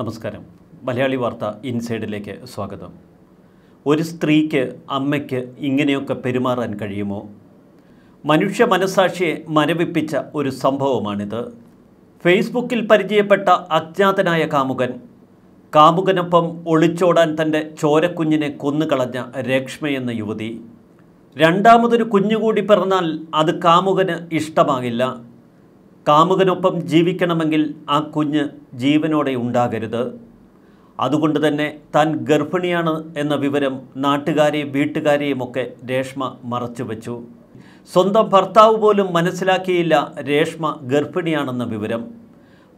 നമസ്കാരം മലയാളി വാർത്ത ഇൻസൈഡിലേക്ക് സ്വാഗതം ഒരു സ്ത്രീക്ക് അമ്മയ്ക്ക് ഇങ്ങനെയൊക്കെ പെരുമാറാൻ കഴിയുമോ മനുഷ്യ മനസാക്ഷിയെ മരവിപ്പിച്ച ഒരു സംഭവമാണിത് ഫേസ്ബുക്കിൽ പരിചയപ്പെട്ട അജ്ഞാതനായ കാമുകൻ കാമുകനൊപ്പം ഒളിച്ചോടാൻ തൻ്റെ ചോരക്കുഞ്ഞിനെ കൊന്നുകളഞ്ഞ രക്ഷ്മയെന്ന യുവതി രണ്ടാമതൊരു കുഞ്ഞുകൂടി പിറന്നാൽ അത് കാമുകന് ഇഷ്ടമാകില്ല കാമുകനൊപ്പം ജീവിക്കണമെങ്കിൽ ആ കുഞ്ഞ് ജീവനോടെ ഉണ്ടാകരുത് അതുകൊണ്ട് തന്നെ താൻ ഗർഭിണിയാണ് എന്ന വിവരം നാട്ടുകാരെയും വീട്ടുകാരെയുമൊക്കെ രേഷ്മ മറച്ചുവെച്ചു സ്വന്തം ഭർത്താവ് പോലും മനസ്സിലാക്കിയില്ല രേഷ്മ ഗർഭിണിയാണെന്ന വിവരം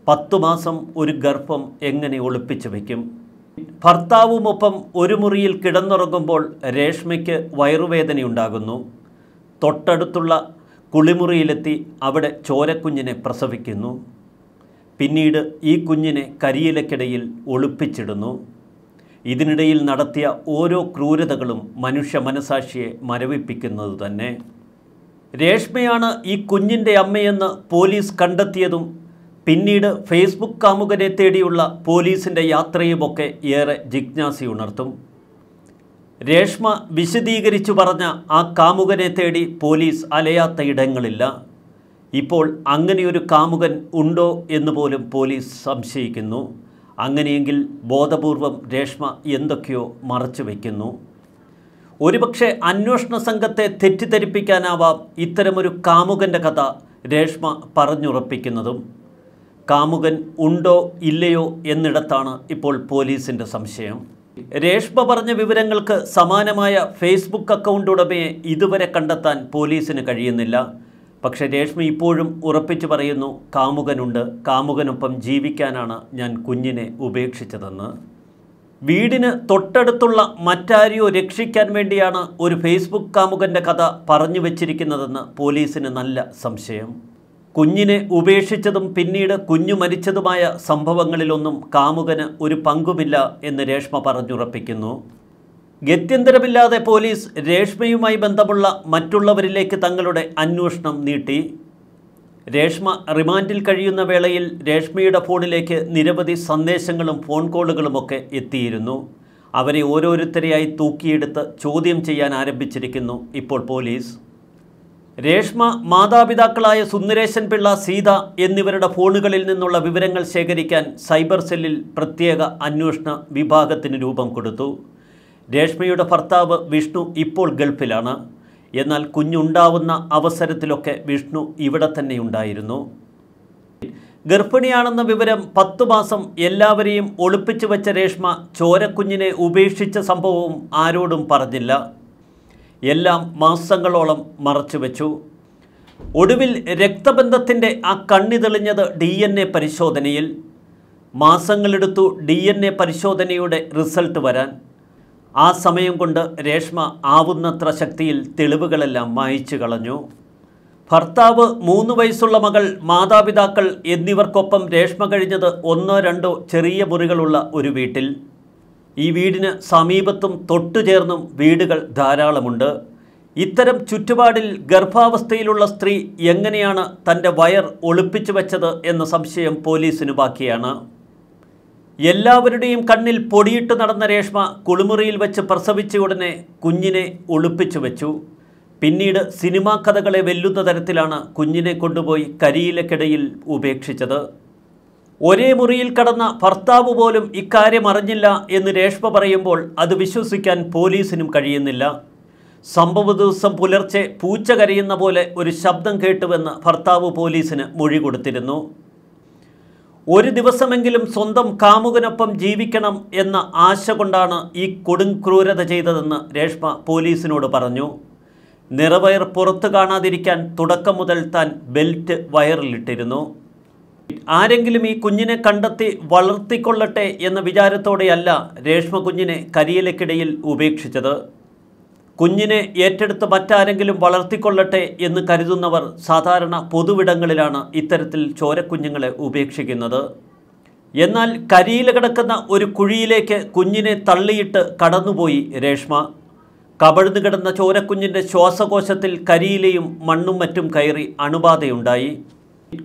പത്തു മാസം ഒരു ഗർഭം എങ്ങനെ ഒളിപ്പിച്ചു വയ്ക്കും ഭർത്താവുമൊപ്പം ഒരു മുറിയിൽ കിടന്നുറങ്ങുമ്പോൾ രേഷ്മയ്ക്ക് വയറുവേദനയുണ്ടാകുന്നു തൊട്ടടുത്തുള്ള കുളിമുറിയിലെത്തി അവിടെ ചോരക്കുഞ്ഞിനെ പ്രസവിക്കുന്നു പിന്നീട് ഈ കുഞ്ഞിനെ കരിയിലക്കിടയിൽ ഒളിപ്പിച്ചിടുന്നു ഇതിനിടയിൽ നടത്തിയ ഓരോ ക്രൂരതകളും മനുഷ്യ മനസാക്ഷിയെ മരവിപ്പിക്കുന്നത് തന്നെ രേഷ്മയാണ് ഈ കുഞ്ഞിൻ്റെ അമ്മയെന്ന് പോലീസ് കണ്ടെത്തിയതും പിന്നീട് ഫേസ്ബുക്ക് കാമുകനെ തേടിയുള്ള പോലീസിൻ്റെ യാത്രയുമൊക്കെ ഏറെ ജിജ്ഞാസി ഉണർത്തും രേഷ്മ വിശദീകരിച്ചു പറഞ്ഞ ആ കാമുകനെ തേടി പോലീസ് അലയാത്ത ഇടങ്ങളില്ല ഇപ്പോൾ അങ്ങനെയൊരു കാമുകൻ ഉണ്ടോ എന്ന് പോലും പോലീസ് സംശയിക്കുന്നു അങ്ങനെയെങ്കിൽ ബോധപൂർവം രേഷ്മ എന്തൊക്കെയോ മറച്ചു വയ്ക്കുന്നു ഒരുപക്ഷെ അന്വേഷണ സംഘത്തെ തെറ്റിദ്ധരിപ്പിക്കാനാവാം ഇത്തരമൊരു കാമുകൻ്റെ കഥ രേഷ്മ പറഞ്ഞുറപ്പിക്കുന്നതും കാമുകൻ ഉണ്ടോ ഇല്ലയോ എന്നിടത്താണ് ഇപ്പോൾ പോലീസിൻ്റെ സംശയം രേഷ്മ പറഞ്ഞ വിവരങ്ങൾക്ക് സമാനമായ ഫേസ്ബുക്ക് അക്കൗണ്ട് ഉടമയെ ഇതുവരെ കണ്ടെത്താൻ പോലീസിന് കഴിയുന്നില്ല പക്ഷേ രേഷ്മ ഇപ്പോഴും ഉറപ്പിച്ചു പറയുന്നു കാമുകനുണ്ട് കാമുകനൊപ്പം ജീവിക്കാനാണ് ഞാൻ കുഞ്ഞിനെ ഉപേക്ഷിച്ചതെന്ന് വീടിന് തൊട്ടടുത്തുള്ള മറ്റാരെയോ രക്ഷിക്കാൻ വേണ്ടിയാണ് ഒരു ഫേസ്ബുക്ക് കാമുകൻ്റെ കഥ പറഞ്ഞു വച്ചിരിക്കുന്നതെന്ന് പോലീസിന് നല്ല സംശയം കുഞ്ഞിനെ ഉപേക്ഷിച്ചതും പിന്നീട് കുഞ്ഞു മരിച്ചതുമായ സംഭവങ്ങളിലൊന്നും കാമുകന് ഒരു പങ്കുമില്ല എന്ന് രേഷ്മ പറഞ്ഞുറപ്പിക്കുന്നു ഗത്യന്തരമില്ലാതെ പോലീസ് രേഷ്മയുമായി ബന്ധമുള്ള മറ്റുള്ളവരിലേക്ക് തങ്ങളുടെ അന്വേഷണം നീട്ടി രേഷ്മ റിമാൻഡിൽ കഴിയുന്ന വേളയിൽ രേഷ്മയുടെ ഫോണിലേക്ക് നിരവധി സന്ദേശങ്ങളും ഫോൺ കോളുകളുമൊക്കെ എത്തിയിരുന്നു അവരെ ഓരോരുത്തരെയായി തൂക്കിയെടുത്ത് ചോദ്യം ചെയ്യാൻ ആരംഭിച്ചിരിക്കുന്നു ഇപ്പോൾ പോലീസ് രേഷ്മ മാതാപിതാക്കളായ സുന്ദരേശൻ പിള്ള സീത എന്നിവരുടെ ഫോണുകളിൽ നിന്നുള്ള വിവരങ്ങൾ ശേഖരിക്കാൻ സൈബർ സെല്ലിൽ പ്രത്യേക അന്വേഷണ വിഭാഗത്തിന് രൂപം കൊടുത്തു രേഷ്മയുടെ ഭർത്താവ് വിഷ്ണു ഇപ്പോൾ ഗൾഫിലാണ് എന്നാൽ കുഞ്ഞുണ്ടാവുന്ന അവസരത്തിലൊക്കെ വിഷ്ണു ഇവിടെ തന്നെ ഉണ്ടായിരുന്നു ഗർഭിണിയാണെന്ന വിവരം പത്തു മാസം എല്ലാവരെയും ഒളിപ്പിച്ചു വെച്ച രേഷ്മ ചോരക്കുഞ്ഞിനെ ഉപേക്ഷിച്ച സംഭവവും ആരോടും പറഞ്ഞില്ല എല്ലാം മാസങ്ങളോളം മറച്ചു വെച്ചു ഒടുവിൽ രക്തബന്ധത്തിൻ്റെ ആ കണ്ണി തെളിഞ്ഞത് ഡി എൻ എ പരിശോധനയിൽ മാസങ്ങളെടുത്തു ഡി എൻ എ പരിശോധനയുടെ റിസൾട്ട് വരാൻ ആ സമയം കൊണ്ട് രേഷ്മ ആവുന്നത്ര ശക്തിയിൽ തെളിവുകളെല്ലാം വായിച്ചു കളഞ്ഞു ഭർത്താവ് മൂന്ന് വയസ്സുള്ള മകൾ മാതാപിതാക്കൾ എന്നിവർക്കൊപ്പം രേഷ്മ കഴിഞ്ഞത് ഒന്നോ രണ്ടോ ചെറിയ മുറികളുള്ള ഒരു വീട്ടിൽ ഈ വീടിന് സമീപത്തും തൊട്ടുചേർന്നും വീടുകൾ ധാരാളമുണ്ട് ഇത്തരം ചുറ്റുപാടിൽ ഗർഭാവസ്ഥയിലുള്ള സ്ത്രീ എങ്ങനെയാണ് തൻ്റെ വയർ ഒളിപ്പിച്ചു വെച്ചത് എന്ന സംശയം പോലീസിന് ബാക്കിയാണ് എല്ലാവരുടെയും കണ്ണിൽ പൊടിയിട്ട് നടന്ന രേഷ്മ കുളിമുറിയിൽ വെച്ച് പ്രസവിച്ച ഉടനെ കുഞ്ഞിനെ ഒളിപ്പിച്ചു വെച്ചു പിന്നീട് സിനിമാ കഥകളെ വെല്ലുന്ന തരത്തിലാണ് കുഞ്ഞിനെ കൊണ്ടുപോയി കരിയിലക്കിടയിൽ ഉപേക്ഷിച്ചത് ഒരേ മുറിയിൽ കടന്ന ഭർത്താവ് പോലും ഇക്കാര്യം അറിഞ്ഞില്ല എന്ന് രേഷ്മ പറയുമ്പോൾ അത് വിശ്വസിക്കാൻ പോലീസിനും കഴിയുന്നില്ല സംഭവ ദിവസം പുലർച്ചെ പൂച്ച കരയുന്ന പോലെ ഒരു ശബ്ദം കേട്ടുവെന്ന് ഭർത്താവ് പോലീസിന് മൊഴി കൊടുത്തിരുന്നു ഒരു ദിവസമെങ്കിലും സ്വന്തം കാമുകനൊപ്പം ജീവിക്കണം എന്ന ആശ കൊണ്ടാണ് ഈ കൊടുംക്രൂരത ചെയ്തതെന്ന് രേഷ്മ പോലീസിനോട് പറഞ്ഞു നിറവയർ പുറത്തു കാണാതിരിക്കാൻ തുടക്കം മുതൽ താൻ ബെൽറ്റ് വയറിലിട്ടിരുന്നു ആരെങ്കിലും ഈ കുഞ്ഞിനെ കണ്ടെത്തി വളർത്തിക്കൊള്ളട്ടെ എന്ന വിചാരത്തോടെയല്ല രേഷ്മ കുഞ്ഞിനെ കരിയിലക്കിടയിൽ ഉപേക്ഷിച്ചത് കുഞ്ഞിനെ ഏറ്റെടുത്ത് മറ്റാരെങ്കിലും വളർത്തിക്കൊള്ളട്ടെ എന്ന് കരുതുന്നവർ സാധാരണ പൊതുവിടങ്ങളിലാണ് ഇത്തരത്തിൽ ചോരക്കുഞ്ഞുങ്ങളെ ഉപേക്ഷിക്കുന്നത് എന്നാൽ കരിയിൽ കിടക്കുന്ന ഒരു കുഴിയിലേക്ക് കുഞ്ഞിനെ തള്ളിയിട്ട് കടന്നുപോയി രേഷ്മ കബഴ്ന്നു കിടന്ന ചോരക്കുഞ്ഞിൻ്റെ ശ്വാസകോശത്തിൽ കരിയിലയും മണ്ണും മറ്റും കയറി അണുബാധയുണ്ടായി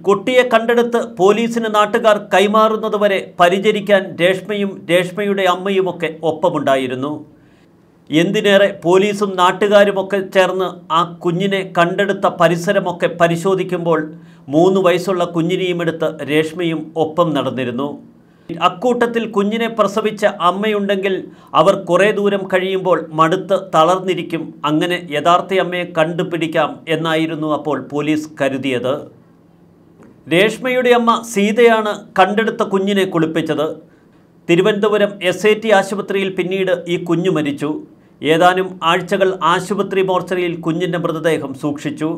കുട്ടിയെ കണ്ടെടുത്ത് പോലീസിന് നാട്ടുകാർ കൈമാറുന്നതുവരെ പരിചരിക്കാൻ രേഷ്മയും രേഷ്മയുടെ അമ്മയുമൊക്കെ ഒപ്പമുണ്ടായിരുന്നു എന്തിനേറെ പോലീസും നാട്ടുകാരുമൊക്കെ ചേർന്ന് ആ കുഞ്ഞിനെ കണ്ടെടുത്ത പരിസരമൊക്കെ പരിശോധിക്കുമ്പോൾ മൂന്ന് വയസ്സുള്ള കുഞ്ഞിനെയും എടുത്ത് രേഷ്മയും ഒപ്പം നടന്നിരുന്നു അക്കൂട്ടത്തിൽ കുഞ്ഞിനെ പ്രസവിച്ച അമ്മയുണ്ടെങ്കിൽ അവർ കുറേ ദൂരം കഴിയുമ്പോൾ മടുത്ത് തളർന്നിരിക്കും അങ്ങനെ യഥാർത്ഥ അമ്മയെ കണ്ടുപിടിക്കാം എന്നായിരുന്നു അപ്പോൾ പോലീസ് കരുതിയത് രേഷ്മയുടെ അമ്മ സീതയാണ് കണ്ടെടുത്ത കുഞ്ഞിനെ കുളിപ്പിച്ചത് തിരുവനന്തപുരം എസ് ഐ ടി ആശുപത്രിയിൽ പിന്നീട് ഈ കുഞ്ഞു മരിച്ചു ഏതാനും ആഴ്ചകൾ ആശുപത്രി മോർച്ചറിയിൽ കുഞ്ഞിൻ്റെ മൃതദേഹം സൂക്ഷിച്ചു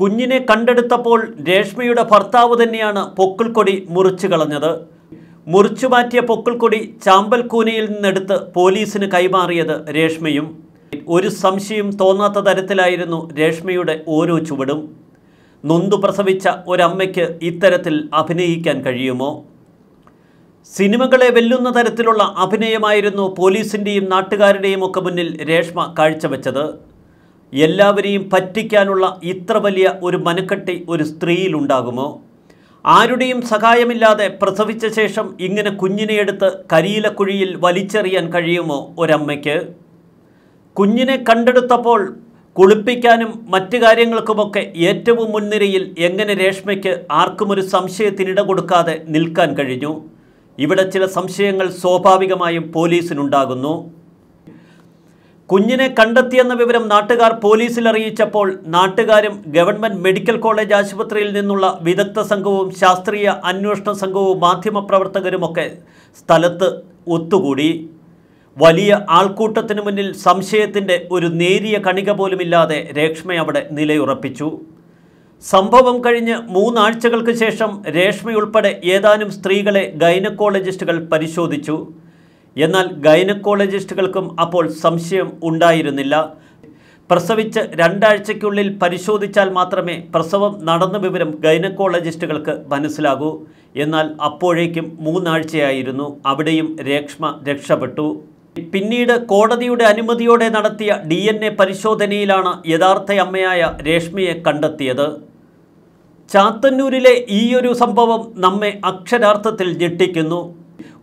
കുഞ്ഞിനെ കണ്ടെടുത്തപ്പോൾ രേഷ്മയുടെ ഭർത്താവ് തന്നെയാണ് പൊക്കിൾക്കൊടി മുറിച്ചു കളഞ്ഞത് മുറിച്ചു മാറ്റിയ പൊക്കിൾക്കൊടി ചാമ്പൽക്കൂനയിൽ നിന്നെടുത്ത് പോലീസിന് കൈമാറിയത് രേഷ്മയും ഒരു സംശയം തോന്നാത്ത തരത്തിലായിരുന്നു രേഷ്മയുടെ ഓരോ ചുവടും നൊന്തു പ്രസവിച്ച ഒരമ്മയ്ക്ക് ഇത്തരത്തിൽ അഭിനയിക്കാൻ കഴിയുമോ സിനിമകളെ വെല്ലുന്ന തരത്തിലുള്ള അഭിനയമായിരുന്നു പോലീസിൻ്റെയും നാട്ടുകാരുടെയും ഒക്കെ മുന്നിൽ രേഷ്മ കാഴ്ചവെച്ചത് എല്ലാവരെയും പറ്റിക്കാനുള്ള ഇത്ര വലിയ ഒരു മനക്കെട്ടി ഒരു സ്ത്രീയിലുണ്ടാകുമോ ആരുടെയും സഹായമില്ലാതെ പ്രസവിച്ച ശേഷം ഇങ്ങനെ കുഞ്ഞിനെ എടുത്ത് കരിയിലക്കുഴിയിൽ വലിച്ചെറിയാൻ കഴിയുമോ ഒരമ്മയ്ക്ക് കുഞ്ഞിനെ കണ്ടെടുത്തപ്പോൾ കുളിപ്പിക്കാനും മറ്റു കാര്യങ്ങൾക്കുമൊക്കെ ഏറ്റവും മുൻനിരയിൽ എങ്ങനെ രേഷ്മയ്ക്ക് ആർക്കുമൊരു സംശയത്തിനിട കൊടുക്കാതെ നിൽക്കാൻ കഴിഞ്ഞു ഇവിടെ ചില സംശയങ്ങൾ സ്വാഭാവികമായും പോലീസിനുണ്ടാകുന്നു കുഞ്ഞിനെ കണ്ടെത്തിയെന്ന വിവരം നാട്ടുകാർ പോലീസിൽ അറിയിച്ചപ്പോൾ നാട്ടുകാരും ഗവൺമെന്റ് മെഡിക്കൽ കോളേജ് ആശുപത്രിയിൽ നിന്നുള്ള വിദഗ്ധ സംഘവും ശാസ്ത്രീയ അന്വേഷണ സംഘവും മാധ്യമപ്രവർത്തകരുമൊക്കെ സ്ഥലത്ത് ഒത്തുകൂടി വലിയ ആൾക്കൂട്ടത്തിനു മുന്നിൽ സംശയത്തിൻ്റെ ഒരു നേരിയ കണിക പോലുമില്ലാതെ രേഷ്മ അവിടെ നിലയുറപ്പിച്ചു സംഭവം കഴിഞ്ഞ് മൂന്നാഴ്ചകൾക്ക് ശേഷം രേഷ്മയുൾപ്പെടെ ഏതാനും സ്ത്രീകളെ ഗൈനക്കോളജിസ്റ്റുകൾ പരിശോധിച്ചു എന്നാൽ ഗൈനക്കോളജിസ്റ്റുകൾക്കും അപ്പോൾ സംശയം ഉണ്ടായിരുന്നില്ല പ്രസവിച്ച് രണ്ടാഴ്ചയ്ക്കുള്ളിൽ പരിശോധിച്ചാൽ മാത്രമേ പ്രസവം നടന്ന വിവരം ഗൈനക്കോളജിസ്റ്റുകൾക്ക് മനസ്സിലാകൂ എന്നാൽ അപ്പോഴേക്കും മൂന്നാഴ്ചയായിരുന്നു അവിടെയും രേഷ്മ രക്ഷപ്പെട്ടു പിന്നീട് കോടതിയുടെ അനുമതിയോടെ നടത്തിയ ഡി എൻ എ പരിശോധനയിലാണ് യഥാർത്ഥ അമ്മയായ രേഷ്മയെ കണ്ടെത്തിയത് ചാത്തന്നൂരിലെ ഈയൊരു സംഭവം നമ്മെ അക്ഷരാർത്ഥത്തിൽ ഞെട്ടിക്കുന്നു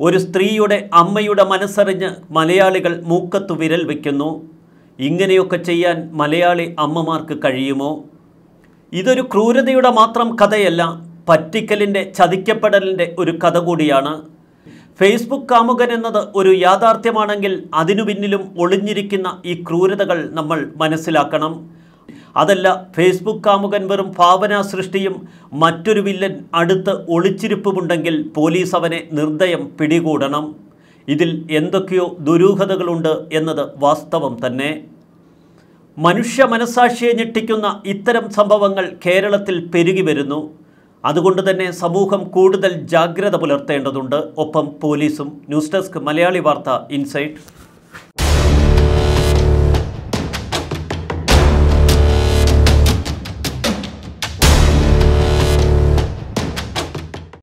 ഒരു സ്ത്രീയുടെ അമ്മയുടെ മനസ്സറിഞ്ഞ് മലയാളികൾ മൂക്കത്തു വിരൽ വയ്ക്കുന്നു ഇങ്ങനെയൊക്കെ ചെയ്യാൻ മലയാളി അമ്മമാർക്ക് കഴിയുമോ ഇതൊരു ക്രൂരതയുടെ മാത്രം കഥയല്ല പറ്റിക്കലിൻ്റെ ചതിക്കപ്പെടലിൻ്റെ ഒരു കഥ കൂടിയാണ് ഫേസ്ബുക്ക് കാമുകൻ എന്നത് ഒരു യാഥാർത്ഥ്യമാണെങ്കിൽ അതിനു പിന്നിലും ഒളിഞ്ഞിരിക്കുന്ന ഈ ക്രൂരതകൾ നമ്മൾ മനസ്സിലാക്കണം അതല്ല ഫേസ്ബുക്ക് കാമുകൻ വെറും ഭാവനാ സൃഷ്ടിയും മറ്റൊരു വില്ലൻ അടുത്ത് ഒളിച്ചിരിപ്പുമുണ്ടെങ്കിൽ പോലീസ് അവനെ നിർദ്ദയം പിടികൂടണം ഇതിൽ എന്തൊക്കെയോ ദുരൂഹതകളുണ്ട് എന്നത് വാസ്തവം തന്നെ മനുഷ്യ മനസാക്ഷിയെ ഞെട്ടിക്കുന്ന ഇത്തരം സംഭവങ്ങൾ കേരളത്തിൽ പെരുകി വരുന്നു അതുകൊണ്ട് തന്നെ സമൂഹം കൂടുതൽ ജാഗ്രത പുലർത്തേണ്ടതുണ്ട് ഒപ്പം പോലീസും ന്യൂസ് ഡെസ്ക് മലയാളി വാർത്ത ഇൻസൈറ്റ്